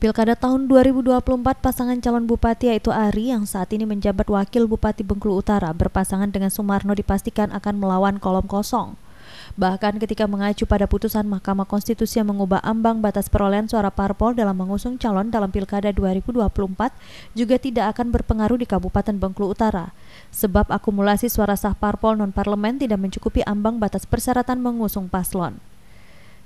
Pilkada tahun 2024 pasangan calon bupati yaitu Ari yang saat ini menjabat wakil bupati Bengkulu Utara berpasangan dengan Sumarno dipastikan akan melawan kolom kosong. Bahkan ketika mengacu pada putusan Mahkamah Konstitusi yang mengubah ambang batas perolehan suara parpol dalam mengusung calon dalam Pilkada 2024 juga tidak akan berpengaruh di Kabupaten Bengkulu Utara. Sebab akumulasi suara sah parpol non-parlemen tidak mencukupi ambang batas persyaratan mengusung paslon.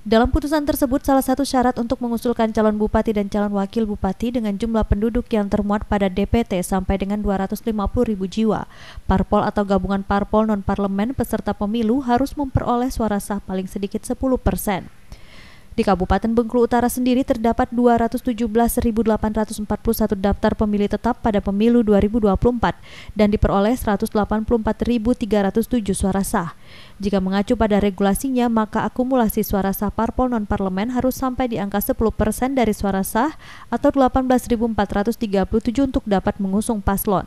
Dalam putusan tersebut, salah satu syarat untuk mengusulkan calon bupati dan calon wakil bupati dengan jumlah penduduk yang termuat pada DPT sampai dengan 250 ribu jiwa. Parpol atau gabungan parpol non-parlemen peserta pemilu harus memperoleh suara sah paling sedikit 10 persen. Di Kabupaten Bengkulu Utara sendiri terdapat 217.841 daftar pemilih tetap pada pemilu 2024 dan diperoleh 184.307 suara sah. Jika mengacu pada regulasinya, maka akumulasi suara sah parpol non-parlemen harus sampai di angka 10 persen dari suara sah atau 18.437 untuk dapat mengusung paslon.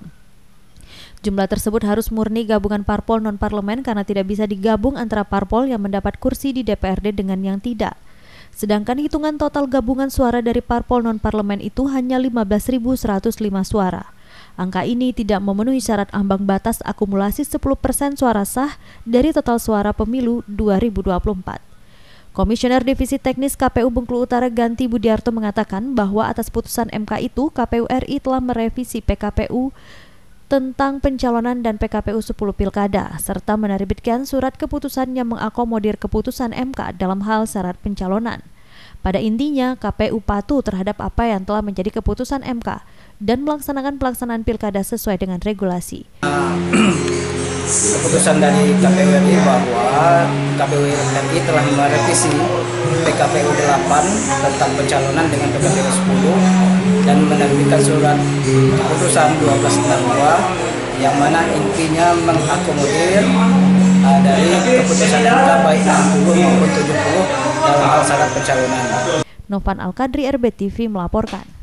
Jumlah tersebut harus murni gabungan parpol non-parlemen karena tidak bisa digabung antara parpol yang mendapat kursi di DPRD dengan yang tidak. Sedangkan hitungan total gabungan suara dari parpol non-parlemen itu hanya 15.105 suara. Angka ini tidak memenuhi syarat ambang batas akumulasi 10% suara sah dari total suara pemilu 2024. Komisioner Divisi Teknis KPU Bengkulu Utara Ganti Budiarto mengatakan bahwa atas putusan MK itu KPU RI telah merevisi PKPU tentang pencalonan dan PKPU 10 Pilkada, serta menerbitkan surat keputusan yang mengakomodir keputusan MK dalam hal syarat pencalonan. Pada intinya, KPU patuh terhadap apa yang telah menjadi keputusan MK dan melaksanakan pelaksanaan pilkada sesuai dengan regulasi. Keputusan dari KPU RI bahwa KPU RI telah merevisi PKPU 8 tentang pencalonan dengan PKPU 10 dan menerbitkan surat keputusan 1262 yang mana intinya mengakomodir uh, dari keputusan MK baik 60 maupun 70 dalam hal syarat pencalonan. Novan Alkadri RBTV melaporkan.